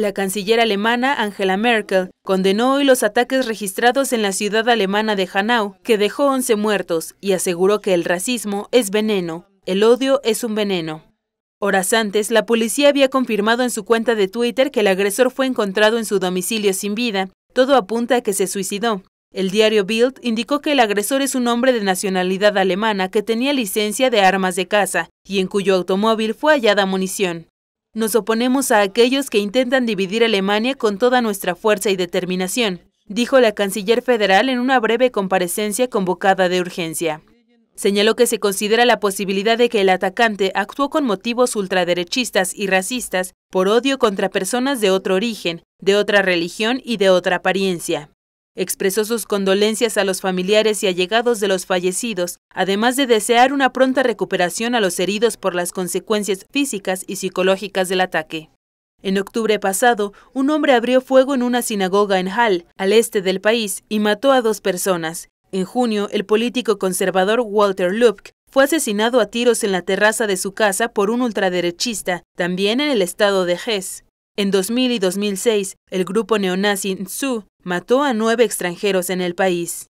La canciller alemana Angela Merkel condenó hoy los ataques registrados en la ciudad alemana de Hanau, que dejó 11 muertos, y aseguró que el racismo es veneno, el odio es un veneno. Horas antes, la policía había confirmado en su cuenta de Twitter que el agresor fue encontrado en su domicilio sin vida. Todo apunta a que se suicidó. El diario Bild indicó que el agresor es un hombre de nacionalidad alemana que tenía licencia de armas de caza y en cuyo automóvil fue hallada munición. Nos oponemos a aquellos que intentan dividir Alemania con toda nuestra fuerza y determinación, dijo la canciller federal en una breve comparecencia convocada de urgencia. Señaló que se considera la posibilidad de que el atacante actuó con motivos ultraderechistas y racistas por odio contra personas de otro origen, de otra religión y de otra apariencia. Expresó sus condolencias a los familiares y allegados de los fallecidos, además de desear una pronta recuperación a los heridos por las consecuencias físicas y psicológicas del ataque. En octubre pasado, un hombre abrió fuego en una sinagoga en Hall, al este del país, y mató a dos personas. En junio, el político conservador Walter Luke fue asesinado a tiros en la terraza de su casa por un ultraderechista, también en el estado de Hesse. En 2000 y 2006, el grupo neonazi NSU mató a nueve extranjeros en el país.